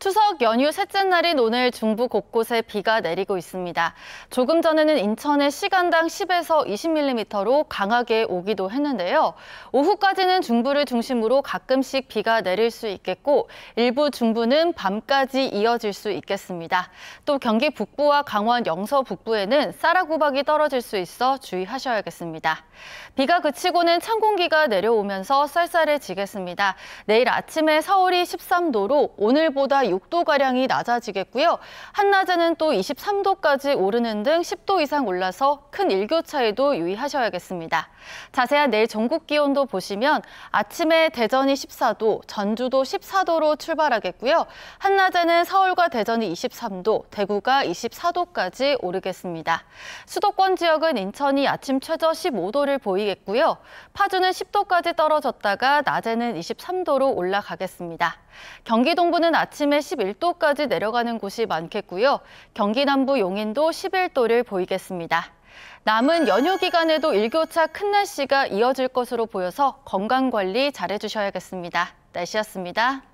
추석 연휴 셋째 날인 오늘 중부 곳곳에 비가 내리고 있습니다. 조금 전에는 인천에 시간당 10에서 20mm로 강하게 오기도 했는데요. 오후까지는 중부를 중심으로 가끔씩 비가 내릴 수 있겠고 일부 중부는 밤까지 이어질 수 있겠습니다. 또 경기 북부와 강원 영서 북부에는 쌀아구박이 떨어질 수 있어 주의하셔야겠습니다. 비가 그치고는 찬 공기가 내려오면서 쌀쌀해지겠습니다. 내일 아침에 서울이 13도로 오늘보다 6도가량이 낮아지겠고요. 한낮에는 또 23도까지 오르는 등 10도 이상 올라서 큰 일교차에도 유의하셔야겠습니다. 자세한 내일 전국 기온도 보시면 아침에 대전이 14도, 전주도 14도로 출발하겠고요. 한낮에는 서울과 대전이 23도, 대구가 24도까지 오르겠습니다. 수도권 지역은 인천이 아침 최저 15도를 보이겠고요. 파주는 10도까지 떨어졌다가 낮에는 23도로 올라가겠습니다. 경기 동부는 아침에 기온은 11도까지 내려가는 곳이 많겠고요. 경기 남부 용인도 11도를 보이겠습니다. 남은 연휴 기간에도 일교차 큰 날씨가 이어질 것으로 보여서 건강 관리 잘해주셔야겠습니다. 날씨였습니다.